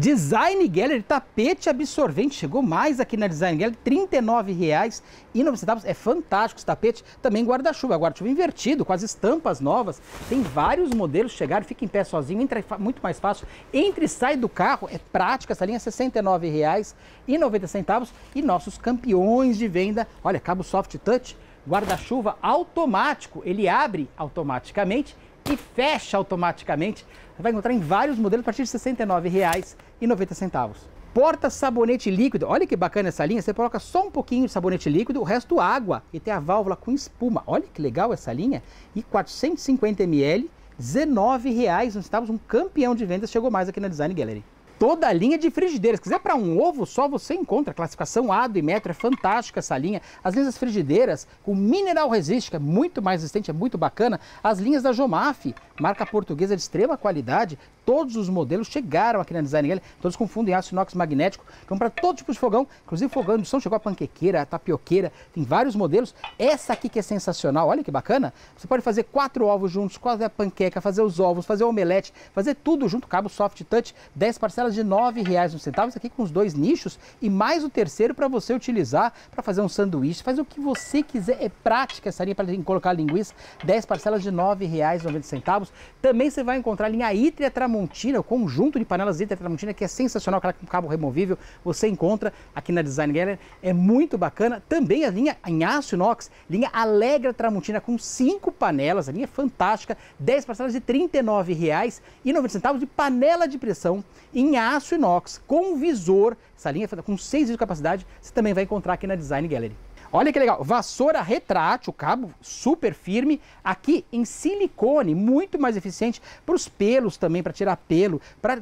Design Gallery, tapete absorvente, chegou mais aqui na Design Gallery, R$ 39,90. É fantástico esse tapete. Também guarda-chuva, guarda-chuva invertido, com as estampas novas. Tem vários modelos chegaram, fica em pé sozinho, entra muito mais fácil. Entre e sai do carro, é prática essa linha, é R$ 69,90. E nossos campeões de venda, olha, cabo soft touch, guarda-chuva automático. Ele abre automaticamente e fecha automaticamente. Você vai encontrar em vários modelos a partir de R$ 69,90. Porta sabonete líquido. Olha que bacana essa linha. Você coloca só um pouquinho de sabonete líquido, o resto água. E tem a válvula com espuma. Olha que legal essa linha. E 450 ml, R$ 19,00. Um campeão de vendas chegou mais aqui na Design Gallery toda a linha de frigideiras. Se quiser para um ovo só, você encontra. Classificação A do Imetro é fantástica essa linha. As linhas das frigideiras, o mineral resist, que é muito mais resistente, é muito bacana. As linhas da Jomaf, marca portuguesa de extrema qualidade. Todos os modelos chegaram aqui na Design Gallery, todos com fundo em aço inox magnético. Então, para todo tipo de fogão, inclusive fogão de indução, chegou a panquequeira, a tapioqueira, tem vários modelos. Essa aqui que é sensacional, olha que bacana. Você pode fazer quatro ovos juntos, fazer a panqueca, fazer os ovos, fazer o omelete, fazer tudo junto, cabo soft touch, 10 parcelas de R$ 9,01, aqui com os dois nichos e mais o terceiro para você utilizar para fazer um sanduíche, fazer o que você quiser. É prática essa linha para colocar linguiça, 10 parcelas de R$ 9,90 também você vai encontrar a linha Itria Tramontina, o conjunto de panelas Itria Tramontina, que é sensacional, aquela com cabo removível, você encontra aqui na Design Gallery, é muito bacana. Também a linha em aço inox, linha Alegra Tramontina, com cinco panelas, a linha é fantástica, 10 parcelas de R$ 39,90 de panela de pressão em aço inox, com visor, essa linha é com 6 de capacidade, você também vai encontrar aqui na Design Gallery. Olha que legal, vassoura retrátil, cabo super firme, aqui em silicone, muito mais eficiente para os pelos também, para tirar pelo, para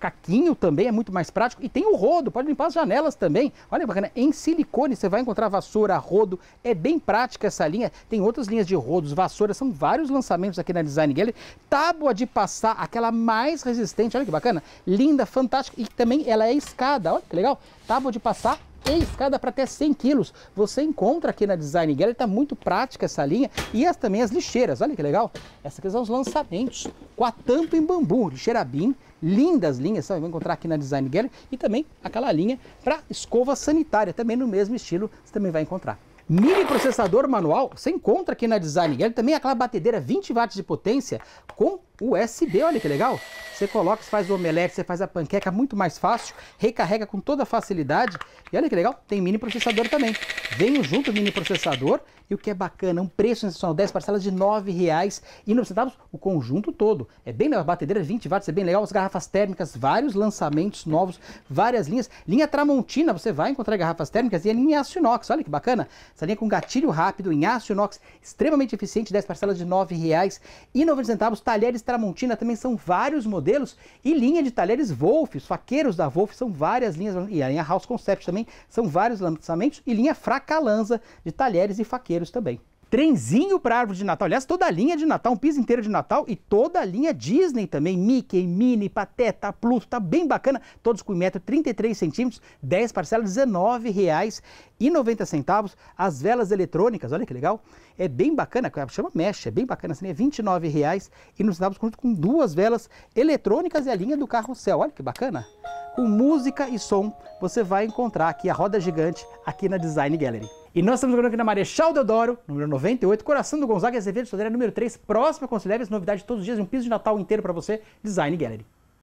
caquinho também é muito mais prático e tem o rodo, pode limpar as janelas também. Olha que bacana, em silicone você vai encontrar vassoura rodo, é bem prática essa linha. Tem outras linhas de rodos, vassouras, são vários lançamentos aqui na Design Gallery. Tábua de passar, aquela mais resistente, olha que bacana, linda, fantástica e também ela é escada, olha que legal. Tábua de passar e escada para até 100 quilos. Você encontra aqui na Design Gallery, está muito prática essa linha. E as, também as lixeiras, olha que legal. Essa aqui são os lançamentos, com a tampa em bambu, lixeira BIM. Lindas linhas, você vai encontrar aqui na Design Gallery. E também aquela linha para escova sanitária, também no mesmo estilo, você também vai encontrar. Mini processador manual, você encontra aqui na Design Gallery. Também aquela batedeira 20 watts de potência com USB, olha que legal. Você coloca, você faz o omelete, você faz a panqueca muito mais fácil, recarrega com toda facilidade. E olha que legal, tem mini processador também. Vem junto o mini processador e o que é bacana, um preço sensacional, 10 parcelas de R$ centavos o conjunto todo. É bem legal, a batedeira 20 é watts, é bem legal, as garrafas térmicas, vários lançamentos novos, várias linhas. Linha Tramontina, você vai encontrar garrafas térmicas e a linha aço inox, olha que bacana. Essa linha com gatilho rápido em aço inox, extremamente eficiente, 10 parcelas de R$ centavos talheres Tramontina também são vários modelos e linha de talheres Wolf, os faqueiros da Wolf são várias linhas, e a linha House Concept também são vários lançamentos e linha Fracalanza de talheres e faqueiros também trenzinho para árvore de Natal. Aliás, toda a linha de Natal, um piso inteiro de Natal e toda a linha Disney também. Mickey, Minnie, Pateta, Pluto, tá bem bacana. Todos com 1,33m, centímetros, 10 parcelas, R$19,90. As velas eletrônicas, olha que legal. É bem bacana, chama Mesh, é bem bacana assim, é R$29,00 junto com duas velas eletrônicas e a linha do carrossel. Olha que bacana. Com música e som, você vai encontrar aqui a roda gigante aqui na Design Gallery. E nós estamos agora aqui na Marechal Deodoro, número 98, coração do Gonzaga Azevedo, Sodeira número 3, próxima, considere as novidades todos os dias, um piso de Natal inteiro para você, Design Gallery.